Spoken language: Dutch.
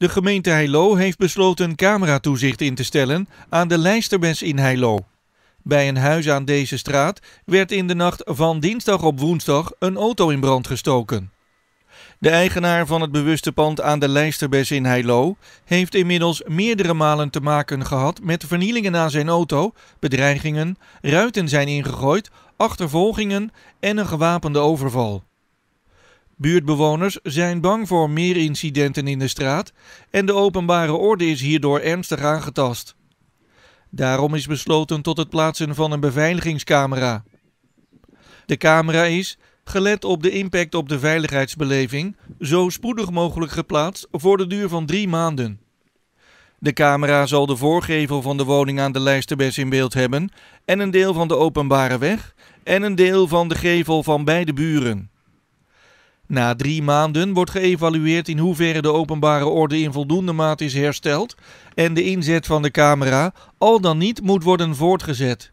De gemeente Heilo heeft besloten cameratoezicht in te stellen aan de lijsterbes in Heilo. Bij een huis aan deze straat werd in de nacht van dinsdag op woensdag een auto in brand gestoken. De eigenaar van het bewuste pand aan de lijsterbes in Heilo heeft inmiddels meerdere malen te maken gehad met vernielingen aan zijn auto, bedreigingen, ruiten zijn ingegooid, achtervolgingen en een gewapende overval. Buurtbewoners zijn bang voor meer incidenten in de straat en de openbare orde is hierdoor ernstig aangetast. Daarom is besloten tot het plaatsen van een beveiligingscamera. De camera is, gelet op de impact op de veiligheidsbeleving, zo spoedig mogelijk geplaatst voor de duur van drie maanden. De camera zal de voorgevel van de woning aan de Lijsterbes in beeld hebben en een deel van de openbare weg en een deel van de gevel van beide buren. Na drie maanden wordt geëvalueerd in hoeverre de openbare orde in voldoende mate is hersteld en de inzet van de camera al dan niet moet worden voortgezet.